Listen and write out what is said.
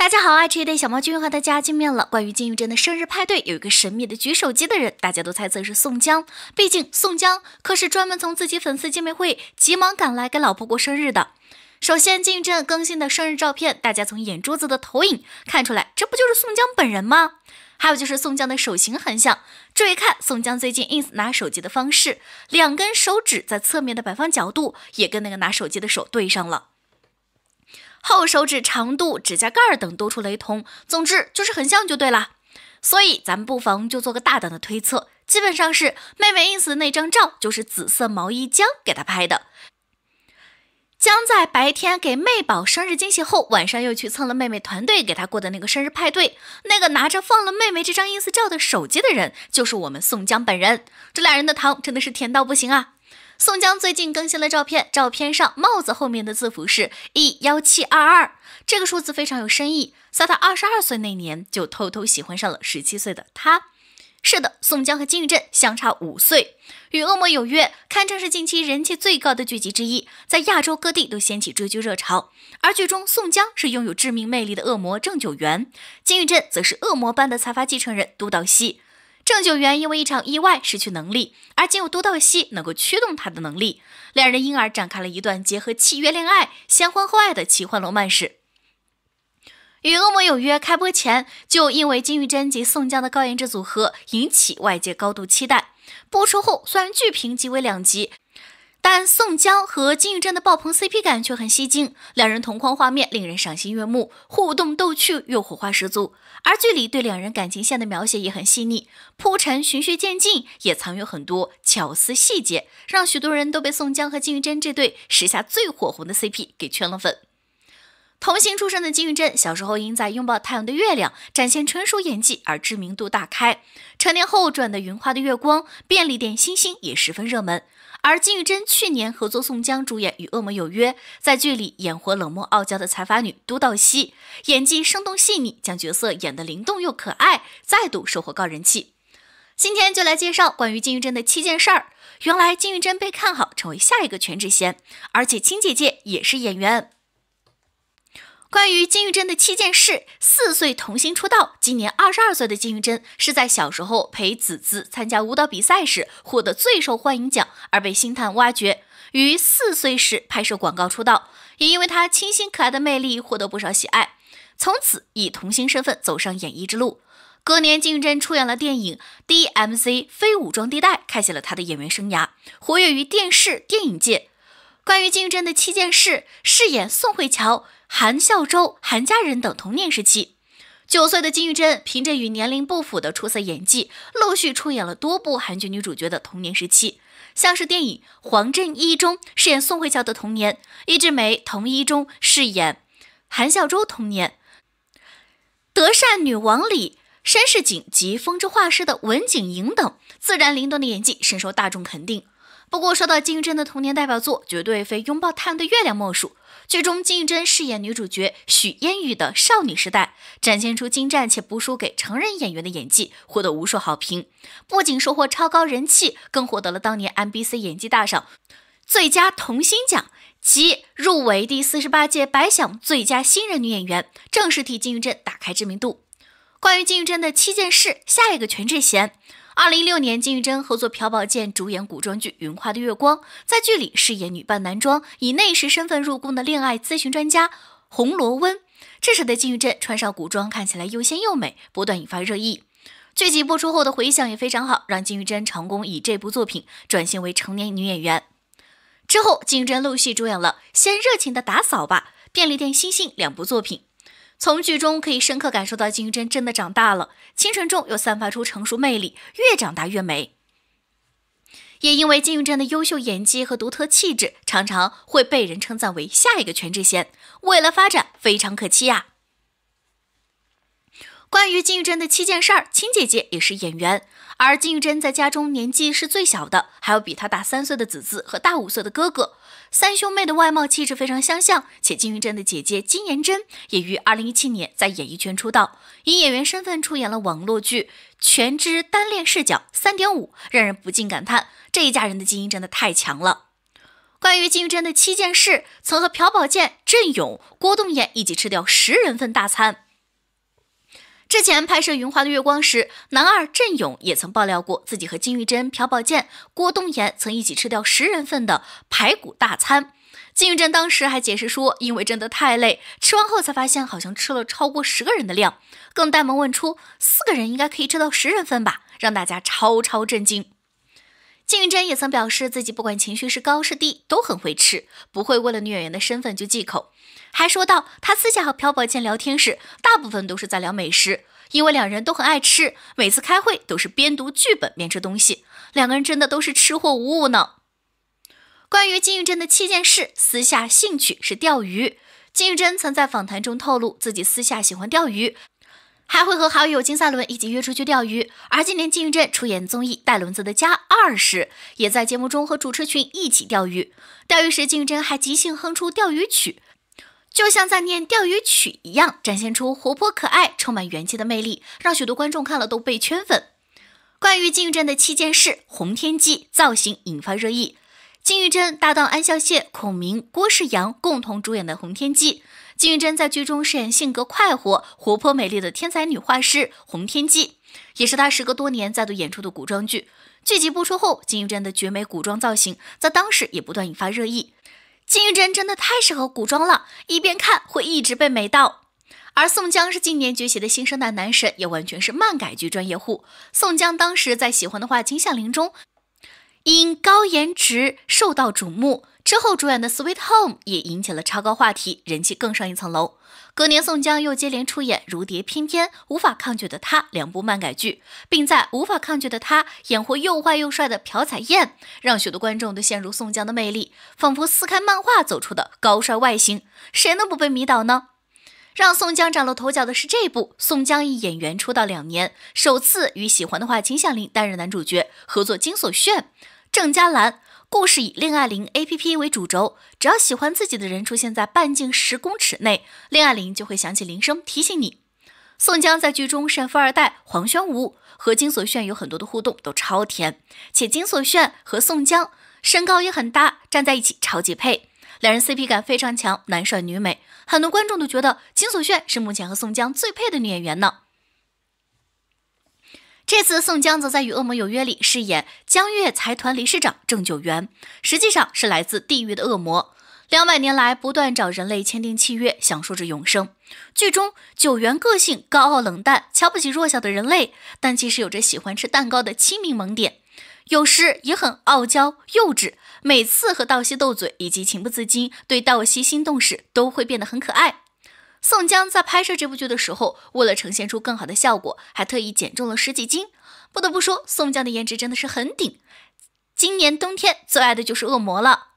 大家好啊！这一代小猫君和大家见面了。关于金玉珍的生日派对，有一个神秘的举手机的人，大家都猜测是宋江。毕竟宋江可是专门从自己粉丝见面会急忙赶来给老婆过生日的。首先，金玉珍更新的生日照片，大家从眼珠子的投影看出来，这不就是宋江本人吗？还有就是宋江的手型很像，注意看宋江最近 ins 拿手机的方式，两根手指在侧面的摆放角度也跟那个拿手机的手对上了。后手指长度、指甲盖等多处雷同，总之就是很像就对了。所以咱们不妨就做个大胆的推测，基本上是妹妹 ins 那张照就是紫色毛衣江给她拍的。江在白天给妹宝生日惊喜后，晚上又去蹭了妹妹团队给她过的那个生日派对。那个拿着放了妹妹这张 ins 照的手机的人，就是我们宋江本人。这俩人的糖真的是甜到不行啊！宋江最近更新了照片，照片上帽子后面的字符是 e 幺七二二，这个数字非常有深意。在他二十二岁那年，就偷偷喜欢上了十七岁的他。是的，宋江和金玉镇相差五岁，与恶魔有约，堪称是近期人气最高的剧集之一，在亚洲各地都掀起追剧热潮。而剧中，宋江是拥有致命魅力的恶魔郑九元，金玉镇则是恶魔般的财阀继承人都道熙。郑九元因为一场意外失去能力，而仅有多道戏能够驱动他的能力，两人因而展开了一段结合契约恋爱、先婚后爱的奇幻罗曼史。《与恶魔有约》开播前就因为金玉珍及宋江的高颜值组合引起外界高度期待，播出后虽然剧评级为两极，但宋江和金玉珍的爆棚 CP 感却很吸睛，两人同框画面令人赏心悦目，互动逗趣又火花十足。而剧里对两人感情线的描写也很细腻，铺陈循序渐进，也藏有很多巧思细节，让许多人都被宋江和金玉珍这对时下最火红的 CP 给圈了粉。童星出身的金玉珍，小时候因在《拥抱太阳的月亮》展现纯熟演技而知名度大开，成年后转的《云花的月光》、《便利店星星》也十分热门。而金玉珍去年合作宋江主演《与恶魔有约》，在剧里演活冷漠傲娇的财阀女都道熙，演技生动细腻，将角色演得灵动又可爱，再度收获高人气。今天就来介绍关于金玉珍的七件事儿。原来金玉珍被看好成为下一个全智贤，而且亲姐姐也是演员。关于金玉珍的七件事：四岁童星出道，今年二十二岁的金玉珍是在小时候陪子子参加舞蹈比赛时获得最受欢迎奖而被星探挖掘，于四岁时拍摄广告出道，也因为她清新可爱的魅力获得不少喜爱，从此以童星身份走上演艺之路。隔年，金玉珍出演了电影《D M C 非武装地带》，开启了她的演员生涯，活跃于电视、电影界。关于金玉珍的七件事：饰演宋慧乔。韩孝周、韩家人等童年时期，九岁的金玉珍凭着与年龄不符的出色演技，陆续出演了多部韩剧女主角的童年时期，像是电影《黄镇一》中饰演宋慧乔的童年，《一枝梅》童一》中饰演韩孝周童年，《德善女王》里山世景及《风之画师》的文景莹等，自然灵动的演技深受大众肯定。不过，说到金玉珍的童年代表作，绝对非拥抱太阳的月亮莫属。剧中，金玉珍饰演女主角许烟雨的少女时代，展现出精湛且不输给成人演员的演技，获得无数好评。不仅收获超高人气，更获得了当年 MBC 演技大赏最佳童星奖及入围第四十八届百想最佳新人女演员，正式替金玉珍打开知名度。关于金玉珍的七件事，下一个全智贤。二零一六年，金玉珍合作朴宝剑主演古装剧《云花的月光》，在剧里饰演女扮男装、以内侍身份入宫的恋爱咨询专家洪罗温。这时的金玉珍穿上古装，看起来又仙又美，不断引发热议。剧集播出后的回响也非常好，让金玉珍成功以这部作品转型为成年女演员。之后，金玉珍陆续主演了《先热情的打扫吧》《便利店星星》两部作品。从剧中可以深刻感受到金玉珍真的长大了，清纯中又散发出成熟魅力，越长大越美。也因为金玉珍的优秀演技和独特气质，常常会被人称赞为下一个全智贤，未来发展非常可期呀。关于金玉珍的七件事儿：亲姐姐也是演员，而金玉珍在家中年纪是最小的，还有比她大三岁的姊姊和大五岁的哥哥。三兄妹的外貌气质非常相像，且金玉珍的姐姐金妍珍也于2017年在演艺圈出道，以演员身份出演了网络剧《全知单恋视角3.5》，让人不禁感叹这一家人的基因真的太强了。关于金玉珍的七件事：曾和朴宝剑、郑勇、郭栋延一起吃掉十人份大餐。之前拍摄《云华的月光》时，男二郑勇也曾爆料过自己和金玉珍、朴宝剑、郭东妍曾一起吃掉十人份的排骨大餐。金玉珍当时还解释说，因为真的太累，吃完后才发现好像吃了超过十个人的量，更呆萌问出四个人应该可以吃到十人份吧，让大家超超震惊。金宇珍也曾表示，自己不管情绪是高是低，都很会吃，不会为了女演员的身份就忌口。还说到，他私下和朴宝剑聊天时，大部分都是在聊美食，因为两人都很爱吃，每次开会都是边读剧本边吃东西。两个人真的都是吃货无误呢。关于金宇珍的七件事，私下兴趣是钓鱼。金宇珍曾在访谈中透露，自己私下喜欢钓鱼。还会和好友金赛纶一起约出去钓鱼，而今年金玉镇出演综艺《带轮子的家二》时，也在节目中和主持群一起钓鱼。钓鱼时，金玉珍还即兴哼出钓鱼曲，就像在念钓鱼曲一样，展现出活泼可爱、充满元气的魅力，让许多观众看了都被圈粉。关于金玉镇的七件事，《洪天机造型引发热议。金玉珍搭档安孝燮、孔明、郭世阳共同主演的《洪天机》，金玉珍在剧中饰演性格快活、活泼美丽的天才女画师洪天姬，也是她时隔多年再度演出的古装剧。剧集播出后，金玉珍的绝美古装造型在当时也不断引发热议。金玉珍真的太适合古装了，一边看会一直被美到。而宋江是近年崛起的新生代男神，也完全是漫改剧专业户。宋江当时在喜欢的画《金项链》中。因高颜值受到瞩目之后，主演的《Sweet Home》也引起了超高话题，人气更上一层楼。隔年，宋江又接连出演《如蝶翩翩》《无法抗拒的他》两部漫改剧，并在《无法抗拒的他》演活又坏又帅的朴彩燕，让许多观众都陷入宋江的魅力，仿佛撕开漫画走出的高帅外形，谁能不被迷倒呢？让宋江崭露头角的是这部《宋江》，以演员出道两年，首次与喜欢的话金相林担任男主角，合作金所炫、郑嘉兰。故事以恋爱铃 APP 为主轴，只要喜欢自己的人出现在半径十公尺内，恋爱铃就会响起铃声提醒你。宋江在剧中是富二代黄轩吴和金所炫有很多的互动都超甜，且金所炫和宋江身高也很搭，站在一起超级配。两人 CP 感非常强，男帅女美，很多观众都觉得金所炫是目前和宋江最配的女演员呢。这次宋江则在《与恶魔有约》里饰演江月财团理事长郑九元，实际上是来自地狱的恶魔，两百年来不断找人类签订契约，享受着永生。剧中九元个性高傲冷淡，瞧不起弱小的人类，但其实有着喜欢吃蛋糕的亲民萌点。有时也很傲娇、幼稚，每次和道熙斗嘴，以及情不自禁对道熙心动时，都会变得很可爱。宋江在拍摄这部剧的时候，为了呈现出更好的效果，还特意减重了十几斤。不得不说，宋江的颜值真的是很顶。今年冬天最爱的就是恶魔了。